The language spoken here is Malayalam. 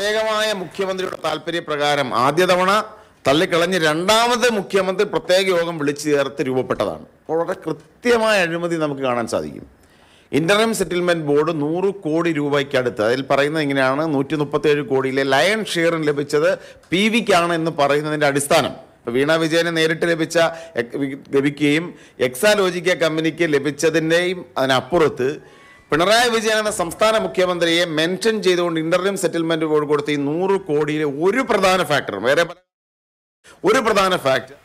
പ്രത്യേകമായ മുഖ്യമന്ത്രിയുടെ താല്പര്യപ്രകാരം ആദ്യ തവണ തള്ളിക്കളഞ്ഞ് രണ്ടാമത് മുഖ്യമന്ത്രി പ്രത്യേക യോഗം വിളിച്ചു ചേർത്ത് രൂപപ്പെട്ടതാണ് അപ്പോൾ വളരെ കൃത്യമായ അഴിമതി നമുക്ക് കാണാൻ സാധിക്കും ഇൻ്റർനം സെറ്റിൽമെൻറ്റ് ബോർഡ് നൂറ് കോടി രൂപയ്ക്ക് അടുത്ത് അതിൽ പറയുന്നത് ഇങ്ങനെയാണ് നൂറ്റി മുപ്പത്തേഴ് കോടിയിലെ ലയൺ ഷെയറിന് ലഭിച്ചത് പി വിക്കാണ് എന്ന് പറയുന്നതിൻ്റെ അടിസ്ഥാനം ഇപ്പോൾ വീണ വിജയന് നേരിട്ട് ലഭിച്ച ലഭിക്കുകയും എക്സാലോജിക്ക കമ്പനിക്ക് ലഭിച്ചതിൻ്റെയും അതിനപ്പുറത്ത് പിണറായി വിജയൻ എന്ന സംസ്ഥാന മുഖ്യമന്ത്രിയെ മെൻഷൻ ചെയ്തുകൊണ്ട് ഇന്റർവ്യൂ സെറ്റിൽമെന്റ് ബോർഡ് കൊടുത്ത ഈ നൂറ് കോടിയിലെ ഒരു പ്രധാന ഫാക്ടർ വേറെ ഒരു പ്രധാന ഫാക്ടർ